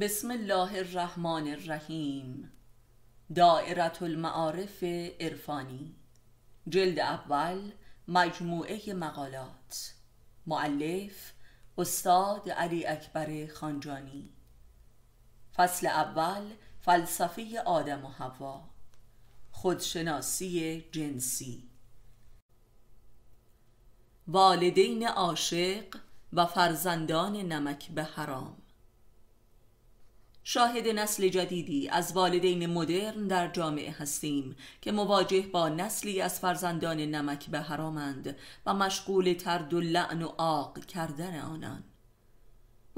بسم الله الرحمن الرحیم دائرت المعارف عرفانی جلد اول مجموعه مقالات معلف استاد علی اکبر خانجانی فصل اول فلسفه آدم و هوا خودشناسی جنسی والدین عاشق و فرزندان نمک به حرام شاهد نسل جدیدی از والدین مدرن در جامعه هستیم که مواجه با نسلی از فرزندان نمک به حرامند و مشغول ترد و لعن و آق کردن آنان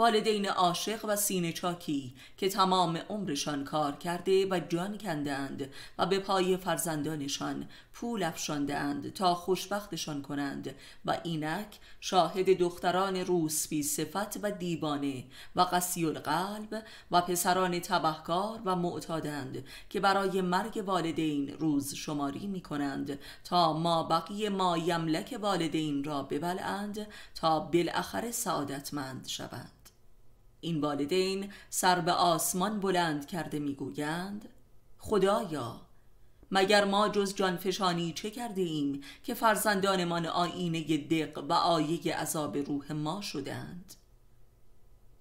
والدین عاشق و سینه چاکی که تمام عمرشان کار کرده و جان کنده و به پای فرزندانشان پول افشانده تا خوشبختشان کنند و اینک شاهد دختران روس بی صفت و دیوانه و قسی القلب و پسران تبهکار و معتادند که برای مرگ والدین روز شماری می کنند تا ما بقیه ما یملک والدین را ببلند تا بالاخره سعادتمند شوند این والدین سر به آسمان بلند کرده میگویند خدایا مگر ما جز جانفشانی چه کرده ایم که فرزندانمان آینه دق و آیه عذاب روح ما شدند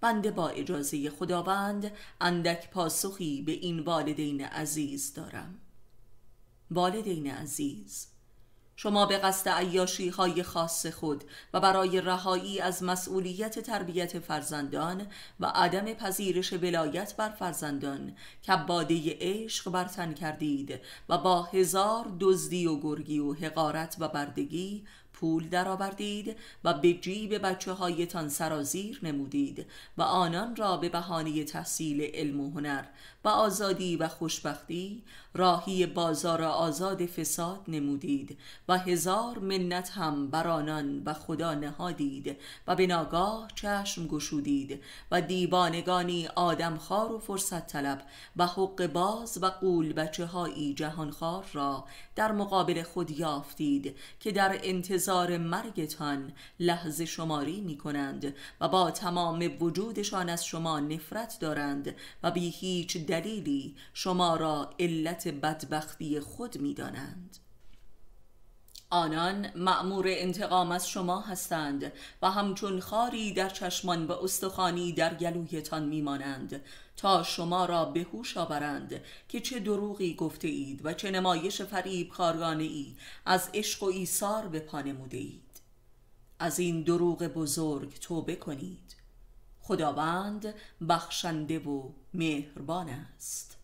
بنده با اجازه خداوند اندک پاسخی به این والدین عزیز دارم والدین عزیز شما به قصد عیاشی های خاص خود و برای رهایی از مسئولیت تربیت فرزندان و عدم پذیرش ولایت بر فرزندان کباده عشق برتن کردید و با هزار دزدی و گرگی و حقارت و بردگی پول درآوردید و به جیب بچه هایتان سرازیر نمودید و آنان را به بهانه تحصیل علم و هنر و آزادی و خوشبختی راهی بازار آزاد فساد نمودید و هزار منت هم بر آنان و خدا نهادید و به ناگاه چشم گشودید و دیوانگانی آدمخوار و فرصت طلب و حق باز و قول بچه جهان جهانخوار را در مقابل خود یافتید که در انتظار انتظار مرگتان لحظه شماری می کنند و با تمام وجودشان از شما نفرت دارند و بی هیچ دلیلی شما را علت بدبختی خود می دانند. آنان معمور انتقام از شما هستند و همچون خاری در چشمان و استخوانی در گلویتان میمانند تا شما را به هوش آورند که چه دروغی گفته اید و چه نمایش فریب کارگانه ای از عشق و ایثار به پا موده اید از این دروغ بزرگ توبه کنید خداوند بخشنده و مهربان است